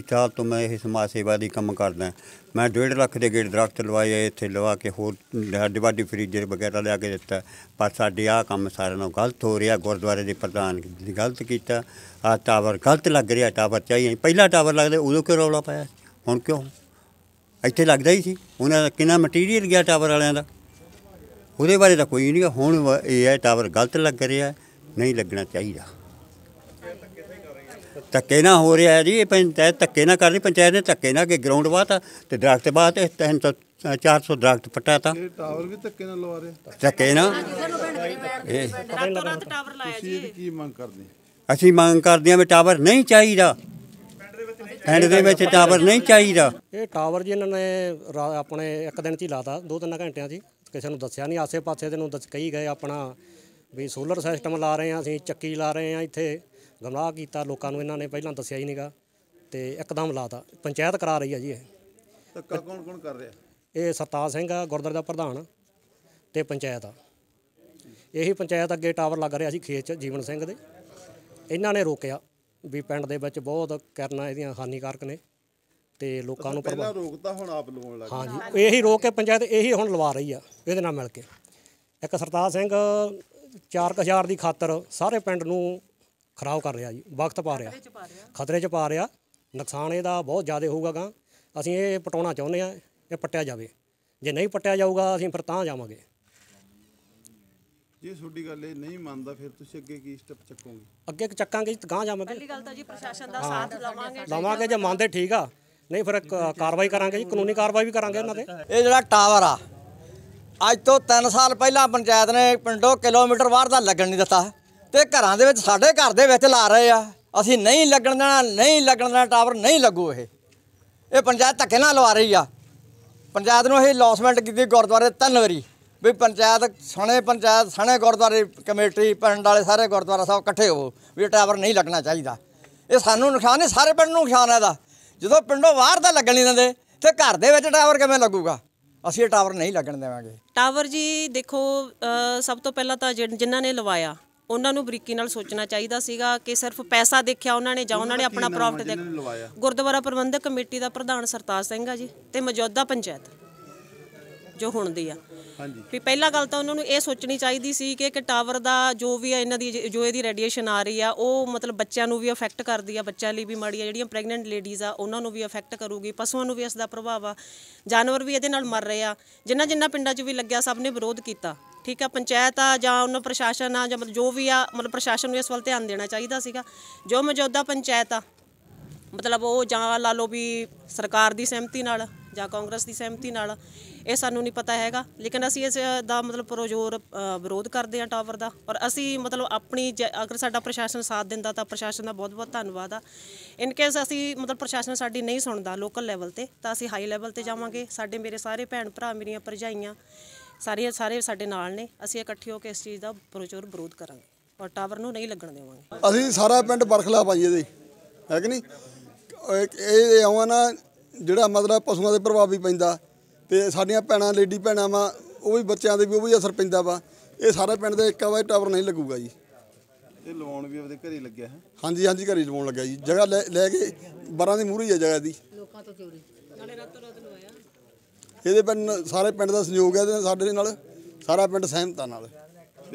20 ਸਾਲ ਤੋਂ ਮੈਂ ਇਹ ਸਮਾਜ ਸੇਵਾ ਦੀ ਕੰਮ ਕਰਦਾ ਮੈਂ 1.5 ਲੱਖ ਦੇ ਗੇੜ ਦਰਖਤ ਲਵਾਏ ਆ ਇੱਥੇ ਲਵਾ ਕੇ ਹੋਰ ਡਿਵਾਡੀ ਫ੍ਰੀਜਰ ਵਗੈਰਾ ਲਿਆ ਕੇ ਦਿੱਤਾ ਪਰ ਸਾਡੇ ਆ ਕੰਮ ਸਾਰਿਆਂ ਨਾਲ ਗਲਤ ਹੋ ਰਿਹਾ ਗੁਰਦੁਆਰੇ ਦੇ ਪ੍ਰਧਾਨ ਨੇ ਗਲਤ ਕੀਤਾ ਆ ਟਾਵਰ ਗਲਤ ਲੱਗ ਰਿਹਾ ਟਾਵਰ ਚਾਹੀਏ ਪਹਿਲਾ ਟਾਵਰ ਲੱਗਦੇ ਉਦੋਂ ਕਿਉਂ ਰੌਲਾ ਪਾਇਆ ਹੁਣ ਕਿਉਂ ਇੱਥੇ ਲੱਗਦਾ ਹੀ ਸੀ ਉਹਨਾਂ ਦਾ ਕਿੰਨਾ ਮਟੀਰੀਅਲ ਗਿਆ ਟਾਵਰ ਵਾਲਿਆਂ ਦਾ ਉਹਦੇ ਬਾਰੇ ਤਾਂ ਕੋਈ ਨਹੀਂ ਹੁਣ ਇਹ ਹੈ ਟਾਵਰ ਗਲਤ ਲੱਗ ਰਿਹਾ ਨਹੀਂ ਲੱਗਣਾ ਚਾਹੀਦਾ ਧੱਕੇ ਨਾ ਹੋ ਰਿਹਾ ਜੀ ਇਹ ਪੰਚਾਇਤ ਧੱਕੇ ਨਾ ਕਰ ਪੰਚਾਇਤ ਨੇ ਧੱਕੇ ਨਾ ਕਿ ਗਰਾਊਂਡ ਬਾਤ ਤੇ ਦਰਖਤ ਬਾਤ 300 400 ਦਰਖਤ ਪਟਾਤਾ ਇਹ ਟਾਵਰ ਵੀ ਧੱਕੇ ਨਾ ਲਵਾ ਰਹੇ ਧੱਕੇ ਨਾ ਇਹ ਟਾਵਰ ਲਾਇਆ ਜੀ ਕੀ ਮੰਗ ਕਰਦੇ ਅਸੀਂ ਮੰਗ ਕਰਦੇ ਹਾਂ ਵੀ ਟਾਵਰ ਨਹੀਂ ਚਾਹੀਦਾ ਪਿੰਡ ਦੇ ਵਿੱਚ ਟਾਵਰ ਨਹੀਂ ਚਾਹੀਦਾ ਇਹ ਟਾਵਰ ਜੀ ਇਹਨਾਂ ਨੇ ਆਪਣੇ ਇੱਕ ਦਿਨ 'ਚ ਹੀ ਲਾਤਾ ਦੋ ਤਿੰਨ ਘੰਟਿਆਂ 'ਚ ਕਿਸੇ ਨੂੰ ਦੱਸਿਆ ਨਹੀਂ ਆਸੇ-ਪਾਸੇ ਦੇ ਨੂੰ ਦੱਸ ਕਹੀ ਗਏ ਆਪਣਾ ਵੀ ਸੋਲਰ ਸਿਸਟਮ ਲਾ ਰਹੇ ਆ ਅਸੀਂ ਚੱਕੀ ਲਾ ਰਹੇ ਆ ਇੱਥੇ ਗਮਰਾਹ ਕੀਤਾ ਲੋਕਾਂ ਨੂੰ ਇਹਨਾਂ ਨੇ ਪਹਿਲਾਂ ਦੱਸਿਆ ਹੀ ਨਹੀਂਗਾ ਤੇ ਇੱਕਦਮ ਲਾਤਾ ਪੰਚਾਇਤ ਕਰਾ ਰਹੀ ਆ ਜੀ ਇਹ ਧੱਕਾ ਕੌਣ ਕੌਣ ਕਰ ਰਿਹਾ ਇਹ ਸਰਤਾਜ ਸਿੰਘ ਆ ਗੁਰਦਰ ਦਾ ਪ੍ਰਧਾਨ ਤੇ ਪੰਚਾਇਤ ਆ ਇਹੀ ਪੰਚਾਇਤ ਅੱਗੇ ਟਾਵਰ ਲੱਗ ਰਿਹਾ ਸੀ ਖੇਤ ਚ ਜੀਵਨ ਸਿੰਘ ਦੇ ਇਹਨਾਂ ਨੇ ਰੋਕਿਆ ਵੀ ਪਿੰਡ ਦੇ ਵਿੱਚ ਬਹੁਤ ਕਰਨਾ ਇਹਦੀਆਂ ਹਾਨੀਕਾਰਕ ਨੇ ਤੇ ਲੋਕਾਂ ਨੂੰ ਪਹਿਲਾਂ ਰੋਕਤਾ ਹੁਣ ਆਪ ਲਵਾਉਣ ਹਾਂ ਹਾਂਜੀ ਇਹੀ ਰੋਕ ਕੇ ਪੰਚਾਇਤ ਇਹੀ ਹੁਣ ਲਵਾ ਰਹੀ ਆ ਇਹਦੇ ਨਾਲ ਮਿਲ ਕੇ ਇੱਕ ਸਰਤਾਜ ਸਿੰਘ 4000 ਦੀ ਖਾਤਰ ਸਾਰੇ ਪਿੰਡ ਨੂੰ ਖਰਾਬ ਕਰ ਰਿਹਾ ਜੀ ਵਕਤ ਪਾ ਰਿਹਾ ਖਤਰੇ 'ਚ ਪਾ ਰਿਹਾ ਨੁਕਸਾਨ ਇਹਦਾ ਬਹੁਤ ਜ਼ਿਆਦਾ ਹੋਊਗਾ ਗਾਂ ਅਸੀਂ ਇਹ ਪਟਾਉਣਾ ਚਾਹੁੰਦੇ ਆ ਇਹ ਪਟਿਆ ਜਾਵੇ ਜੇ ਨਹੀਂ ਪਟਿਆ ਜਾਊਗਾ ਅਸੀਂ ਫਿਰ ਤਾਂ ਜਾਵਾਂਗੇ ਜੇ ਤੁਹਾਡੀ ਗੱਲ ਇਹ ਨਹੀਂ ਮੰਨਦਾ ਫਿਰ ਤੁਸੀਂ ਅੱਗੇ ਕੀ ਸਟੈਪ ਚੱਕੋਗੇ ਅੱਗੇ ਚੱਕਾਂਗੇ ਜੀ ਗਾਂ ਜਾਵਾਂਗੇ ਪਹਿਲੀ ਗੱਲ ਤਾਂ ਜੀ ਪ੍ਰਸ਼ਾਸਨ ਦਾ ਸਾਥ ਲਵਾਂਗੇ ਲਵਾਂਗੇ ਜੇ ਮੰਨਦੇ ਠੀਕ ਆ ਨਹੀਂ ਫਿਰ ਕਾਰਵਾਈ ਕਰਾਂਗੇ ਜੀ ਕਾਨੂੰਨੀ ਕਾਰਵਾਈ ਵੀ ਕਰਾਂਗੇ ਉਹਨਾਂ ਤੇ ਇਹ ਜਿਹੜਾ ਟਾਵਰ ਆ ਅੱਜ ਤੋਂ 3 ਸਾਲ ਪਹਿਲਾਂ ਪੰਚਾਇਤ ਨੇ ਪਿੰਡੋਂ ਕਿਲੋਮੀਟਰ ਬਾਹਰ ਦਾ ਲੱਗਣ ਨਹੀਂ ਦਿੱਤਾ ਤੇ ਘਰਾਂ ਦੇ ਵਿੱਚ ਸਾਡੇ ਘਰ ਦੇ ਵਿੱਚ ਲਾ ਰਹੇ ਆ ਅਸੀਂ ਨਹੀਂ ਲੱਗਣ ਦੇਣਾ ਨਹੀਂ ਲੱਗਣ ਦੇਣਾ ਟਾਵਰ ਨਹੀਂ ਲੱਗੂ ਇਹ ਇਹ ਪੰਚਾਇਤ ਧੱਕੇ ਨਾਲ ਲਵਾ ਰਹੀ ਆ ਪੰਚਾਇਤ ਨੂੰ ਇਹ ਲੌਸਮੈਂਟ ਕੀਤੀ ਗੁਰਦੁਆਰੇ ਤਿੰਨ ਵਾਰੀ ਵੀ ਪੰਚਾਇਤ ਸਣੇ ਪੰਚਾਇਤ ਸਣੇ ਗੁਰਦੁਆਰੇ ਕਮੇਟੀ ਪਿੰਡ ਵਾਲੇ ਸਾਰੇ ਗੁਰਦੁਆਰਾ ਸਾਹਿਬ ਇਕੱਠੇ ਹੋਵੋ ਵੀ ਟਾਵਰ ਨਹੀਂ ਲੱਗਣਾ ਚਾਹੀਦਾ ਇਹ ਸਾਨੂੰ ਨੁਕਸਾਨ ਨਹੀਂ ਸਾਰੇ ਪਿੰਡ ਨੂੰ ਨੁਕਸਾਨ ਹੈ ਦਾ ਜਦੋਂ ਪਿੰਡੋਂ ਬਾਹਰ ਤਾਂ ਲੱਗਣ ਨਹੀਂ ਦਿੰਦੇ ਤੇ ਘਰ ਦੇ ਵਿੱਚ ਟਾਵਰ ਕਿਵੇਂ ਲੱਗੂਗਾ ਅਸੀਂ ਇਹ ਟਾਵਰ ਨਹੀਂ ਲੱਗਣ ਦੇਵਾਂਗੇ ਟਾਵਰ ਜੀ ਦੇਖੋ ਸਭ ਤੋਂ ਪਹਿਲਾਂ ਤਾਂ ਜਿਨ੍ਹਾਂ ਨੇ ਲਵਾਇਆ ਉਹਨਾਂ ਨੂੰ ਬਰੀਕੀ ਨਾਲ ਸੋਚਣਾ ਚਾਹੀਦਾ ਸੀਗਾ ਕਿ ਸਿਰਫ ਪੈਸਾ ਦੇਖਿਆ ਉਹਨਾਂ ਨੇ ਜਾਂ ਉਹਨਾਂ ਨੇ ਆਪਣਾ ਪ੍ਰੋਫਿਟ ਦੇਖਿਆ ਗੁਰਦੁਆਰਾ ਪ੍ਰਬੰਧਕ ਕਮੇਟੀ ਦਾ ਪ੍ਰਧਾਨ ਸਰਤਾਜ ਸਿੰਘ ਆ ਜੀ ਤੇ ਮੌਜੂਦਾ ਪੰਚਾਇਤ ਜੋ ਹੁੰਦੀ ਆ ਹਾਂਜੀ ਵੀ ਪਹਿਲਾ ਗੱਲ ਤਾਂ ਉਹਨਾਂ ਨੂੰ ਇਹ ਸੋਚਣੀ ਚਾਹੀਦੀ ਸੀ ਕਿ ਕਿ ਟਾਵਰ ਦਾ ਜੋ ਵੀ ਆ ਇਹਨਾਂ ਦੀ ਜੋ ਇਹਦੀ ਰੇਡੀਏਸ਼ਨ ਆ ਰਹੀ ਆ ਉਹ ਮਤਲਬ ਬੱਚਿਆਂ ਨੂੰ ਵੀ ਅਫੈਕਟ ਕਰਦੀ ਆ ਬੱਚਿਆਂ ਲਈ ਵੀ ਮਾੜੀ ਆ ਜਿਹੜੀਆਂ ਪ੍ਰੈਗਨੈਂਟ ਲੇਡੀਜ਼ ਆ ਉਹਨਾਂ ਨੂੰ ਵੀ ਅਫੈਕਟ ਕਰੂਗੀ ਪਸ਼ੂਆਂ ਨੂੰ ਵੀ ਇਸ ਦਾ ਪ੍ਰਭਾਵ ਆ ਜਾਨਵਰ ਵੀ ਇਹਦੇ ਨਾਲ ਮਰ ਰਹੇ ਆ ਜਿੰਨਾ ਜਿੰਨਾ ਪਿੰਡਾਂ 'ਚ ਵੀ ਲੱਗਿਆ ਸਭ ਨੇ ਵਿਰੋਧ ਕੀਤਾ ਠੀਕ ਆ ਪੰਚਾਇਤ ਆ ਜਾਂ ਉਹਨਾਂ ਪ੍ਰਸ਼ਾਸਨ ਆ ਜਾਂ ਮਤਲਬ ਜੋ ਵੀ ਆ ਮਤਲਬ ਪ੍ਰਸ਼ਾਸਨ ਨੂੰ ਇਸ ਵੱਲ ਧਿਆਨ ਦੇਣਾ ਚਾਹੀਦਾ ਸੀਗਾ ਜੋ ਮੌਜੂਦਾ ਪੰਚਾਇਤ ਆ ਮਤਲਬ ਉਹ ਜਾਂ ਲਾ ਲਓ ਵੀ ਸਰਕਾਰ ਦੀ ਸਹਿਮਤੀ ਨਾਲ ਜਾਂ ਕਾਂਗਰਸ ਦੀ ਸਹਿਮਤੀ ਨਾਲ ਇਹ ਸਾਨੂੰ ਨਹੀਂ ਪਤਾ ਹੈਗਾ ਲੇਕਿਨ ਅਸੀਂ ਇਸ ਦਾ ਮਤਲਬ ਪ੍ਰੋਜੋਰ ਵਿਰੋਧ ਕਰਦੇ ਆ ਟਾਵਰ ਦਾ ਔਰ ਅਸੀਂ ਮਤਲਬ ਆਪਣੀ ਅਗਰ ਸਾਡਾ ਪ੍ਰਸ਼ਾਸਨ ਸਾਥ ਦਿੰਦਾ ਤਾਂ ਪ੍ਰਸ਼ਾਸਨ ਦਾ ਬਹੁਤ-ਬਹੁਤ ਧੰਨਵਾਦ ਆ ਇਨ ਕੇਸ ਅਸੀਂ ਮਤਲਬ ਪ੍ਰਸ਼ਾਸਨ ਸਾਡੀ ਨਹੀਂ ਸੁਣਦਾ ਲੋਕਲ ਲੈਵਲ ਤੇ ਤਾਂ ਅਸੀਂ ਹਾਈ ਲੈਵਲ ਤੇ ਜਾਵਾਂਗੇ ਸਾਡੇ ਮੇਰੇ ਸਾਰੇ ਭੈਣ ਭਰਾ ਮੇਰੀਆਂ ਭਰਜਾਈਆਂ ਸਾਰੇ ਸਾਰੇ ਸਾਡੇ ਨਾਲ ਨੇ ਅਸੀਂ ਇਕੱਠੇ ਹੋ ਕੇ ਇਸ ਚੀਜ਼ ਦਾ ਪ੍ਰੋਜੋਰ ਵਿਰੋਧ ਕਰਾਂਗੇ ਔਰ ਟਾਵਰ ਨੂੰ ਨਹੀਂ ਲੱਗਣ ਦੇਵਾਂਗੇ ਅਸੀਂ ਸਾਰਾ ਪਿੰਡ ਬਰਖਲਾ ਪਾਈਏ ਦੇ ਹੈ ਕਿ ਨਹੀਂ ਇਹ ਆਉਣਾ ਨਾ ਜਿਹੜਾ ਮਤਲਬ ਪਸ਼ੂਆਂ ਦੇ ਪ੍ਰਭਾਵ ਵੀ ਪੈਂਦਾ ਤੇ ਸਾਡੀਆਂ ਭੈਣਾਂ ਲੇਡੀ ਭੈਣਾਂ ਵਾ ਉਹ ਵੀ ਬੱਚਿਆਂ ਦੇ ਵੀ ਉਹ ਵੀ ਅਸਰ ਪੈਂਦਾ ਵਾ ਇਹ ਸਾਰੇ ਪਿੰਡ ਦੇ ਇੱਕ ਵਾਰ ਟਾਵਰ ਨਹੀਂ ਲੱਗੂਗਾ ਜੀ ਇਹ ਲਵਾਉਣ ਵੀ ਆਪਦੇ ਘਰੇ ਲੱਗਿਆ ਹੈ ਹਾਂਜੀ ਹਾਂਜੀ ਘਰੇ ਲਵਾਉਣ ਲੱਗਿਆ ਜੀ ਜਗ੍ਹਾ ਲੈ ਕੇ ਬਰਾਂ ਦੀ ਮੂਰੀ ਹੈ ਜਗ੍ਹਾ ਦੀ ਲੋਕਾਂ ਤੋਂ ਚੋਰੀ ਨਾਲੇ ਰਾਤੋਂ ਰਾਤ ਲਵਾਇਆ ਇਹਦੇ ਪਿੰਡ ਸਾਰੇ ਪਿੰਡ ਦਾ ਸਹਿਯੋਗ ਹੈ ਸਾਡੇ ਨਾਲ ਸਾਰਾ ਪਿੰਡ ਸਹਿਮਤਾ ਨਾਲ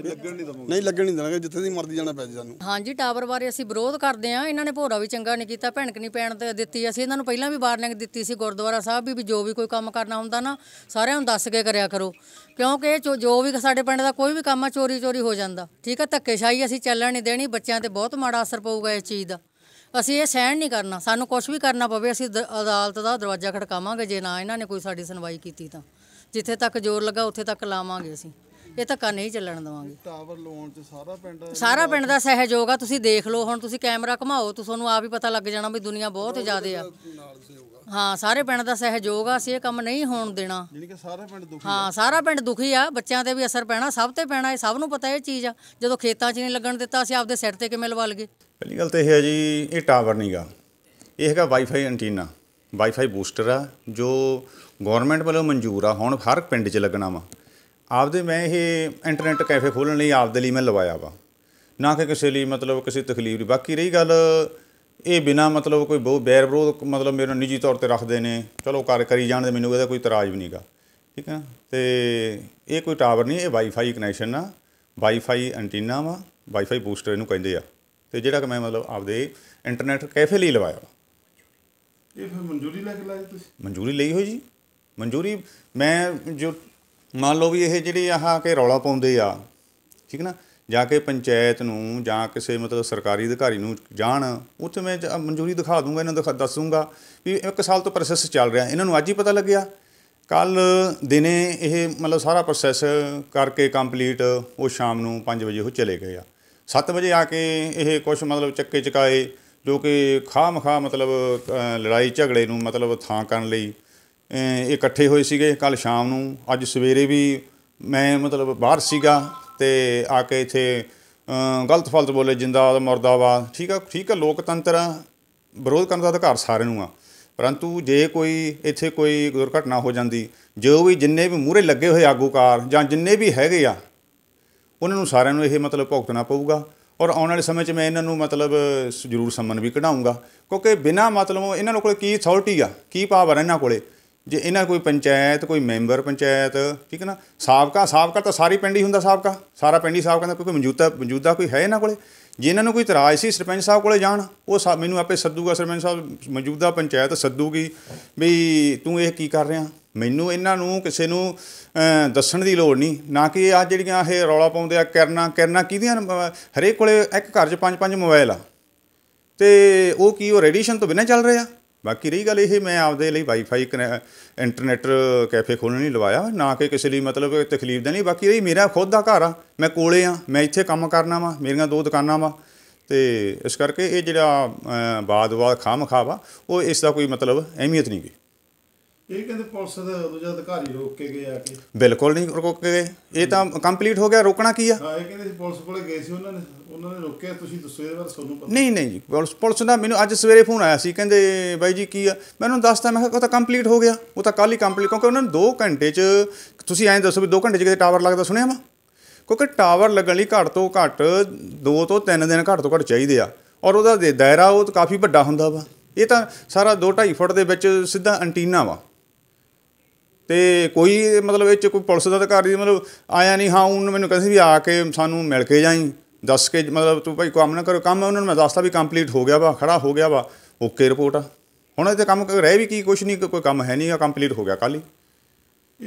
ਲੱਗਣ ਨਹੀਂ ਦਵਾਂਗੇ ਨਹੀਂ ਲੱਗਣ ਨਹੀਂ ਦੇਣਗੇ ਜਿੱਥੇ ਦੀ ਮਰਜ਼ੀ ਜਾਣਾ ਪੈ ਸਾਨੂੰ ਹਾਂਜੀ ਟਾਵਰ ਬਾਰੇ ਅਸੀਂ ਵਿਰੋਧ ਕਰਦੇ ਆ ਇਹਨਾਂ ਨੇ ਭੋਰਾ ਵੀ ਚੰਗਾ ਨਹੀਂ ਕੀਤਾ ਭਣਕ ਨਹੀਂ ਪੈਣ ਤੇ ਦਿੱਤੀ ਅਸੀਂ ਇਹਨਾਂ ਨੂੰ ਪਹਿਲਾਂ ਵੀ ਵਾਰਨਿੰਗ ਦਿੱਤੀ ਸੀ ਗੁਰਦੁਆਰਾ ਸਾਹਿਬ ਵੀ ਜੋ ਵੀ ਕੋਈ ਕੰਮ ਕਰਨਾ ਹੁੰਦਾ ਨਾ ਸਾਰਿਆਂ ਨੂੰ ਦੱਸ ਕੇ ਕਰਿਆ ਕਰੋ ਕਿਉਂਕਿ ਜੋ ਵੀ ਸਾਡੇ ਪਿੰਡ ਦਾ ਕੋਈ ਵੀ ਕੰਮ ਆ ਚੋਰੀ ਚੋਰੀ ਹੋ ਜਾਂਦਾ ਠੀਕ ਆ ਧੱਕੇਸ਼ਾਹੀ ਅਸੀਂ ਚੱਲਣ ਨਹੀਂ ਦੇਣੀ ਬੱਚਿਆਂ ਤੇ ਬਹੁਤ ਮਾੜਾ ਅਸਰ ਪਊਗਾ ਇਸ ਚੀਜ਼ ਦਾ ਅਸੀਂ ਇਹ ਸਹਿਣ ਨਹੀਂ ਕਰਨਾ ਸਾਨੂੰ ਕੁਝ ਵੀ ਕਰਨਾ ਪਵੇ ਅਸੀਂ ਅਦਾਲਤ ਦਾ ਦਰਵਾਜ਼ਾ ਖੜਕਾਵਾਂਗੇ ਜੇ ਨਾ ਇਹਨਾਂ ਨੇ ਕੋਈ ਸਾਡੀ ਸੁਣਵਾਈ ਕੀਤੀ ਤਾਂ ਜਿੱਥੇ ਤੱਕ ਜ਼ੋਰ ਲੱਗਾ ਉੱਥੇ ਤੱਕ ਲਾਵਾਂਗੇ ਅਸੀਂ ਇਹ ਧੱਕਾ ਨਹੀਂ ਚੱਲਣ ਦਵਾਂਗੇ ਟਾਵਰ ਲਾਉਣ ਚ ਸਾਰਾ ਪਿੰਡ ਸਾਰਾ ਪਿੰਡ ਦਾ ਸਹਿਯੋਗ ਆ ਤੁਸੀਂ ਦੇਖ ਲਓ ਹੁਣ ਤੁਸੀਂ ਕੈਮਰਾ ਘਮਾਓ ਤੁਹਾਨੂੰ ਆਪ ਹੀ ਪਤਾ ਲੱਗ ਜਾਣਾ ਵੀ ਦੁਨੀਆ ਬਹੁਤ ਜ਼ਿਆਦੇ ਆ ਹਾਂ ਸਾਰੇ ਪਿੰਡ ਦਾ ਸਹਿਯੋਗ ਆ ਅਸੀਂ ਇਹ ਕੰਮ ਨਹੀਂ ਹੋਣ ਦੇਣਾ ਯਾਨੀ ਕਿ ਸਾਰਾ ਪਿੰਡ ਦੁਖੀ ਹਾਂ ਸਾਰਾ ਪਿੰਡ ਦੁਖੀ ਆ ਬੱਚਿਆਂ ਤੇ ਵੀ ਅਸਰ ਪੈਣਾ ਸਭ ਤੇ ਪੈਣਾ ਇਹ ਸਭ ਨੂੰ ਪਤਾ ਇਹ ਚੀਜ਼ ਆ ਜਦੋਂ ਖੇਤਾਂ 'ਚ ਨਹੀਂ ਲੱਗਣ ਦਿੱਤਾ ਅਸੀਂ ਆਪਦੇ ਸਿਰ ਤੇ ਕਿਵੇਂ ਲਵਾ ਲਗੇ ਪਹਿਲੀ ਗੱਲ ਤੇ ਇਹ ਹੈ ਜੀ ਇਹ ਟਾਵਰ ਨਹੀਂਗਾ ਇਹ ਹੈਗਾ ਵਾਈਫਾਈ ਐਂਟੀਨਾ ਵਾਈਫਾਈ ਬੂਸਟਰ ਆ ਜੋ ਗਵਰਨਮੈਂਟ ਵੱਲੋਂ ਮਨਜ਼ੂਰ ਆ ਹੁਣ ਹਰ ਪਿੰਡ 'ਚ ਲੱਗਣਾ ਵਾ ਆਪਦੇ ਮੈਂ ਇਹ ਇੰਟਰਨੈਟ ਕੈਫੇ ਖੋਲਣ ਲਈ ਆਪਦੇ ਲਈ ਮੈਂ ਲਵਾਇਆ ਵਾ ਨਾ ਕਿ ਕਿਸੇ ਲਈ ਮਤਲਬ ਕਿਸੇ ਤਕਲੀਫ ਦੀ ਬਾਕੀ ਰਹੀ ਗੱਲ ਇਹ ਬਿਨਾ ਮਤਲਬ ਕੋਈ ਬਹੁਤ ਬੈਰ ਵਿਰੋਧ ਮਤਲਬ ਮੇਰੇ ਨਿੱਜੀ ਤੌਰ ਤੇ ਰੱਖਦੇ ਨੇ ਚਲੋ ਕਰ ਕਰੀ ਜਾਣ ਦੇ ਮੈਨੂੰ ਇਹਦਾ ਕੋਈ ਇਤਰਾਜ਼ ਵੀ ਨਹੀਂਗਾ ਠੀਕ ਹੈ ਤੇ ਇਹ ਕੋਈ ਟਾਵਰ ਨਹੀਂ ਇਹ ਵਾਈਫਾਈ ਕਨੈਕਸ਼ਨ ਆ ਵਾਈਫਾਈ ਐਂਟੀਨਾ ਵਾ ਵਾਈਫਾਈ ਬੂਸਟਰ ਇਹਨੂੰ ਕਹਿੰਦੇ ਆ ਤੇ ਜਿਹੜਾ ਕਿ ਮੈਂ ਮਤਲਬ ਆਪਦੇ ਇੰਟਰਨੈਟ ਕੈਫੇ ਲਈ ਲਵਾਇਆ ਇਹ ਫਿਰ ਮਨਜ਼ੂਰੀ ਲੈ ਕੇ ਲਾਇਆ ਤੁਸੀਂ ਮਨਜ਼ੂਰੀ ਲਈ ਹੋਈ ਜੀ ਮਨਜ਼ੂਰੀ ਮੈਂ ਜੋ ਮੰਨ ਲਓ ਵੀ ਇਹ ਜਿਹੜੇ ਆਹ ਕੇ ਰੌਲਾ ਪਾਉਂਦੇ ਆ ਠੀਕ ਨਾ ਜਾ ਕੇ ਪੰਚਾਇਤ ਨੂੰ ਜਾਂ ਕਿਸੇ ਮਤਲਬ ਸਰਕਾਰੀ ਅਧਿਕਾਰੀ ਨੂੰ ਜਾਣ ਉੱਥੇ ਮੈਂ ਮਨਜ਼ੂਰੀ ਦਿਖਾ ਦੂੰਗਾ ਇਹਨਾਂ ਨੂੰ ਦੱਸੂੰਗਾ ਵੀ ਇੱਕ ਸਾਲ ਤੋਂ ਪ੍ਰੋਸੈਸ ਚੱਲ ਰਿਹਾ ਇਹਨਾਂ ਨੂੰ ਅੱਜ ਹੀ ਪਤਾ ਲੱਗਿਆ ਕੱਲ ਦਿਨੇ ਇਹ ਮਤਲਬ ਸਾਰਾ ਪ੍ਰੋਸੈਸ ਕਰਕੇ ਕੰਪਲੀਟ ਉਹ ਸ਼ਾਮ ਨੂੰ 5 ਵਜੇ ਉਹ ਚਲੇ ਗਏ ਆ 7 ਵਜੇ ਆ ਕੇ ਇਹ ਕੁਝ ਮਤਲਬ ਚੱਕੇ ਚਕਾਏ ਜੋ ਕਿ ਖਾ ਮਤਲਬ ਲੜਾਈ ਝਗੜੇ ਨੂੰ ਮਤਲਬ ਥਾਂ ਕਰਨ ਲਈ ਇਕੱਠੇ ਹੋਏ ਸੀਗੇ ਕੱਲ ਸ਼ਾਮ ਨੂੰ ਅੱਜ ਸਵੇਰੇ ਵੀ ਮੈਂ ਮਤਲਬ ਬਾਹਰ ਸੀਗਾ ਤੇ ਆ ਕੇ ਇੱਥੇ ਗਲਤ ਫਲਤ ਬੋਲੇ ਜਿੰਦਾਬਾਦ ਮਰਦਾਬਾਦ ਠੀਕ ਆ ਠੀਕ ਆ ਲੋਕਤੰਤਰ ਆ ਵਿਰੋਧ ਕਰਨ ਦਾ ਅਧਿਕਾਰ ਸਾਰਿਆਂ ਨੂੰ ਆ ਪਰੰਤੂ ਜੇ ਕੋਈ ਇੱਥੇ ਕੋਈ ਦੁਰਘਟਨਾ ਹੋ ਜਾਂਦੀ ਜੋ ਵੀ ਜਿੰਨੇ ਵੀ ਮੂਰੇ ਲੱਗੇ ਹੋਏ ਆਗੂਕਾਰ ਜਾਂ ਜਿੰਨੇ ਵੀ ਹੈਗੇ ਆ ਉਹਨਾਂ ਨੂੰ ਸਾਰਿਆਂ ਨੂੰ ਇਹ ਮਤਲਬ ਭੁਗਤਣਾ ਪਊਗਾ ਔਰ ਆਉਣ ਵਾਲੇ ਸਮੇਂ 'ਚ ਮੈਂ ਇਹਨਾਂ ਨੂੰ ਮਤਲਬ ਜ਼ਰੂਰ ਸੰਮਨ ਵੀ ਕਢਾਉਂਗਾ ਕਿਉਂਕਿ ਬਿਨਾਂ ਮਤਲਬ ਇਹਨਾਂ ਕੋਲ ਕੀ ਅਥਾਰਟੀ ਆ ਕੀ ਪਾਵਰ ਇਹਨਾਂ ਕੋਲੇ ਜੇ ਇਹਨਾਂ ਕੋਈ ਪੰਚਾਇਤ ਕੋਈ ਮੈਂਬਰ ਪੰਚਾਇਤ ਠੀਕ ਹੈ ਨਾ ਸਾਬਕਾ ਸਾਬਕਾ ਤਾਂ ਸਾਰੀ ਪਿੰਡ ਹੀ ਹੁੰਦਾ ਸਾਬਕਾ ਸਾਰਾ ਪਿੰਡ ਹੀ ਸਾਬਕਾ ਦਾ ਕੋਈ ਮੌਜੂਦਾ ਮੌਜੂਦਾ ਕੋਈ ਹੈ ਇਹਨਾਂ ਕੋਲੇ ਜੇ ਇਹਨਾਂ ਨੂੰ ਕੋਈ ਇਤਰਾਜ਼ ਸੀ ਸਰਪੰਚ ਸਾਹਿਬ ਕੋਲੇ ਜਾਣ ਉਹ ਮੈਨੂੰ ਆਪੇ ਸੱਦੂਗਾ ਸਰਪੰਚ ਸਾਹਿਬ ਮੌਜੂਦਾ ਪੰਚਾਇਤ ਸੱਦੂਗੀ ਵੀ ਤੂੰ ਇਹ ਕੀ ਕਰ ਰਿਹਾ ਮੈਨੂੰ ਇਹਨਾਂ ਨੂੰ ਕਿਸੇ ਨੂੰ ਦੱਸਣ ਦੀ ਲੋੜ ਨਹੀਂ ਨਾ ਕਿ ਆ ਜਿਹੜੀਆਂ ਇਹ ਰੌਲਾ ਪਾਉਂਦੇ ਆ ਕਰਨਾ ਕਰਨਾ ਕਿਹਦੀਆਂ ਹਰੇਕ ਕੋਲੇ ਇੱਕ ਘਰ 'ਚ ਪੰਜ ਪੰਜ ਮੋਬਾਈਲ ਆ ਤੇ ਉਹ ਕੀ ਉਹ ਰੈਡੀਸ਼ਨ ਤੋਂ ਬਿਨਾਂ ਚੱਲ ਰਿਹਾ ਬਾਕੀ ਰਹੀ ਗੱਲ ਇਹ ਮੈਂ ਆਪਦੇ ਲਈ ਵਾਈਫਾਈ ਇੰਟਰਨੈਟ ਕੈਫੇ ਖੋਲਣ ਨਹੀਂ ਲਵਾਇਆ ਨਾ ਕਿ ਕਿਸੇ ਲਈ ਮਤਲਬ ਤਕਲੀਫ ਦੇਣੀ ਬਾਕੀ ਰਹੀ ਮੇਰਾ ਖੁਦ ਦਾ ਘਰ ਆ ਮੈਂ ਕੋਲੇ ਆ ਮੈਂ ਇੱਥੇ ਕੰਮ ਕਰਨਾ ਵਾ ਮੇਰੀਆਂ ਦੋ ਦੁਕਾਨਾਂ ਵਾ ਤੇ ਇਸ ਕਰਕੇ ਇਹ ਜਿਹੜਾ ਬਾਦ-ਬਾਦ ਖਾਮ ਖਾਵਾ ਉਹ ਇਸ ਦਾ ਕੋਈ ਮਤਲਬ ਅਹਿਮੀਅਤ ਨਹੀਂ ਗਈ ਇਹ ਕਹਿੰਦੇ ਪੁਲਿਸ ਦੇ ਦੂਜਾ ਅਧਿਕਾਰੀ ਰੋਕ ਕੇ ਗਏ ਆ ਕੇ ਬਿਲਕੁਲ ਨਹੀਂ ਰੋਕ ਕੇ ਗਏ ਇਹ ਤਾਂ ਕੰਪਲੀਟ ਹੋ ਗਿਆ ਰੋਕਣਾ ਕੀ ਆ ਹਾਂ ਇਹ ਕਹਿੰਦੇ ਪੁਲਿਸ ਕੋਲੇ ਗਏ ਸੀ ਉਹਨਾਂ ਨੇ ਉਹਨਾਂ ਨੇ ਰੋਕਿਆ ਤੁਸੀਂ ਦੱਸੋ ਇਹਦੇ ਬਾਰੇ ਤੁਹਾਨੂੰ ਪਤਾ ਨਹੀਂ ਨਹੀਂ ਜੀ ਪੁਲਿਸ ਪੁਲਿਸ ਦਾ ਮੈਨੂੰ ਅੱਜ ਸਵੇਰੇ ਫੋਨ ਆਇਆ ਸੀ ਕਹਿੰਦੇ ਬਾਈ ਜੀ ਕੀ ਆ ਮੈਂ ਉਹਨਾਂ ਦੱਸਤਾ ਮੈਂ ਕਿਹਾ ਉਹ ਤਾਂ ਕੰਪਲੀਟ ਹੋ ਗਿਆ ਉਹ ਤਾਂ ਕੱਲ ਹੀ ਕੰਪਲੀਟ ਕਿਉਂਕਿ ਉਹਨਾਂ ਨੇ 2 ਘੰਟੇ 'ਚ ਤੁਸੀਂ ਐਂ ਦੱਸੋ ਵੀ 2 ਘੰਟੇ 'ਚ ਕਿਤੇ ਟਾਵਰ ਲੱਗਦਾ ਸੁਣਿਆ ਮੈਂ ਕਿਉਂਕਿ ਟਾਵਰ ਲੱਗਣ ਲਈ ਘੱਟ ਤੋਂ ਘੱਟ 2 ਤੋਂ 3 ਦਿਨ ਘੱਟ ਤੋਂ ਘੱਟ ਚਾਹੀਦੇ ਆ ਔਰ ਉਹਦਾ ਦਾਇਰਾ ਉਹ ਤਾਂ ਕਾਫੀ ਵੱਡਾ ਹੁੰਦਾ ਵਾ ਇਹ ਤਾਂ ਸਾਰਾ 2 2.5 ਫੁੱਟ ਦੇ ਵਿੱਚ ਸਿੱਧਾ ਐਂਟੀਨਾ ਵਾ ਤੇ ਕੋਈ ਮਤਲਬ ਇਹ ਚ ਕੋਈ ਪੁਲਿਸ ਦਾ ਅਧਿਕਾਰੀ ਮਤਲਬ ਆਇਆ ਨਹੀਂ ਹਾਂ ਉਹਨਾਂ ਮੈਨੂੰ ਕਹਿੰਦੇ ਵੀ ਆ ਕੇ ਸਾਨੂੰ ਮਿਲ ਕੇ ਜਾਈਂ ਦੱਸ ਕੇ ਮਤਲਬ ਤੂੰ ਭਾਈ ਕੰਮ ਨਾ ਕਰੋ ਕੰਮ ਉਹਨਾਂ ਨੂੰ ਮੈਂ ਦੱਸਤਾ ਵੀ ਕੰਪਲੀਟ ਹੋ ਗਿਆ ਵਾ ਖੜਾ ਹੋ ਗਿਆ ਵਾ ਓਕੇ ਰਿਪੋਰਟ ਆ ਹੁਣ ਇਹ ਤੇ ਕੰਮ ਰਹਿ ਵੀ ਕੀ ਕੁਛ ਨਹੀਂ ਕੋਈ ਕੰਮ ਹੈ ਨਹੀਂ ਕੰਪਲੀਟ ਹੋ ਗਿਆ ਕੱਲ ਹੀ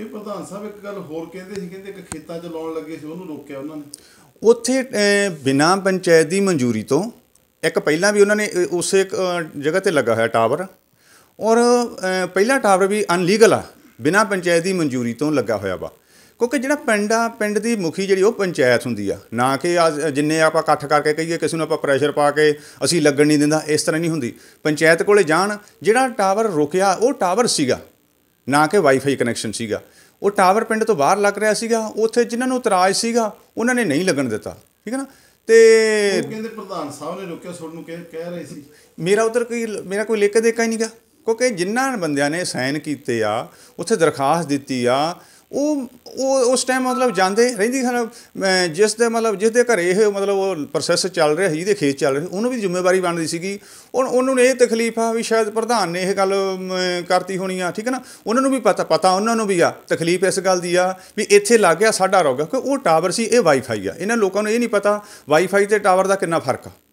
ਇਹ ਪ੍ਰਧਾਨ ਸਾਹਿਬ ਇੱਕ ਗੱਲ ਹੋਰ ਕਹਿੰਦੇ ਸੀ ਕਹਿੰਦੇ ਇੱਕ ਖੇਤਾਂ 'ਚ ਲਾਉਣ ਲੱਗੇ ਸੀ ਉਹਨੂੰ ਰੋਕਿਆ ਉਹਨਾਂ ਨੇ ਉੱਥੇ ਬਿਨਾ ਪੰਚਾਇਤ ਦੀ ਮਨਜ਼ੂਰੀ ਤੋਂ ਇੱਕ ਪਹਿਲਾਂ ਵੀ ਉਹਨਾਂ ਨੇ ਉਸੇ ਜਗ੍ਹਾ ਤੇ ਲੱਗਾ ਹੋਇਆ ਟਾਵਰ ਔਰ ਪਹਿਲਾ ਟਾਵਰ ਵੀ ਅਨਲੀਗਲ ਆ ਬਿਨਾਂ ਪੰਚਾਇਤ ਦੀ ਮਨਜ਼ੂਰੀ ਤੋਂ ਲੱਗਾ ਹੋਇਆ ਵਾ ਕਿਉਂਕਿ ਜਿਹੜਾ ਪਿੰਡ ਆ ਪਿੰਡ ਦੀ ਮੁਖੀ ਜਿਹੜੀ ਉਹ ਪੰਚਾਇਤ ਹੁੰਦੀ ਆ ਨਾ ਕਿ ਜਿੰਨੇ ਆਪਾਂ ਇਕੱਠ ਕਰਕੇ ਕਹੀਏ ਕਿਸੇ ਨੂੰ ਆਪਾਂ ਪ੍ਰੈਸ਼ਰ ਪਾ ਕੇ ਅਸੀਂ ਲੱਗਣ ਨਹੀਂ ਦਿੰਦਾ ਇਸ ਤਰ੍ਹਾਂ ਨਹੀਂ ਹੁੰਦੀ ਪੰਚਾਇਤ ਕੋਲੇ ਜਾਣ ਜਿਹੜਾ ਟਾਵਰ ਰੁਕਿਆ ਉਹ ਟਾਵਰ ਸੀਗਾ ਨਾ ਕਿ ਵਾਈਫਾਈ ਕਨੈਕਸ਼ਨ ਸੀਗਾ ਉਹ ਟਾਵਰ ਪਿੰਡ ਤੋਂ ਬਾਹਰ ਲੱਗ ਰਿਹਾ ਸੀਗਾ ਉੱਥੇ ਜਿਨ੍ਹਾਂ ਨੂੰ ਇਤਰਾਜ਼ ਸੀਗਾ ਉਹਨਾਂ ਨੇ ਨਹੀਂ ਲੱਗਣ ਦਿੱਤਾ ਠੀਕ ਹੈ ਨਾ ਤੇ ਕਹਿੰਦੇ ਪ੍ਰਧਾਨ ਸਾਹਿਬ ਨੇ ਰੁਕਿਆ ਸੋਨੂੰ ਨੂੰ ਕਹਿ ਰਹੇ ਸੀ ਮੇਰਾ ਉਧਰ ਕੋਈ ਮੇਰਾ ਕੋਈ ਲੇਖ ਦੇਖਾ ਹੀ ਨਹੀਂਗਾ ਕਿਉਂਕਿ ਜਿਨ੍ਹਾਂ ਬੰਦਿਆਂ ਨੇ ਸਾਈਨ ਕੀਤੇ ਆ ਉੱਥੇ ਦਰਖਾਸਤ ਦਿੱਤੀ ਆ ਉਹ ਉਹ ਉਸ ਟਾਈਮ ਮਤਲਬ ਜਾਂਦੇ ਰਹਿੰਦੀ ਹਨ ਜਿਸ ਦੇ ਮਤਲਬ ਜਿਸ ਦੇ ਘਰੇ ਇਹ ਮਤਲਬ ਉਹ ਪ੍ਰੋਸੈਸ ਚੱਲ ਰਿਹਾ ਸੀ ਜਿਹਦੇ ਖੇਤ ਚੱਲ ਰਹੇ ਉਹਨੂੰ ਵੀ ਜ਼ਿੰਮੇਵਾਰੀ ਬਣਦੀ ਸੀਗੀ ਉਹ ਉਹਨੂੰ ਇਹ ਤਕਲੀਫ ਆ ਵੀ ਸ਼ਾਇਦ ਪ੍ਰਧਾਨ ਨੇ ਇਹ ਗੱਲ ਕਰਤੀ ਹੋਣੀ ਆ ਠੀਕ ਹੈ ਨਾ ਉਹਨਾਂ ਨੂੰ ਵੀ ਪਤਾ ਪਤਾ ਉਹਨਾਂ ਨੂੰ ਵੀ ਆ ਤਕਲੀਫ ਇਸ ਗੱਲ ਦੀ ਆ ਵੀ ਇੱਥੇ ਲੱਗ ਗਿਆ ਸਾਡਾ ਰੋਗ ਕਿ ਉਹ ਟਾਵਰ ਸੀ ਇਹ ਵਾਈਫਾਈ ਆ ਇਹਨਾਂ ਲੋਕਾਂ ਨੂੰ ਇਹ ਨਹੀਂ ਪਤਾ ਵਾਈਫਾਈ ਤੇ ਟਾਵਰ ਦਾ ਕਿੰਨਾ ਫਰਕ ਆ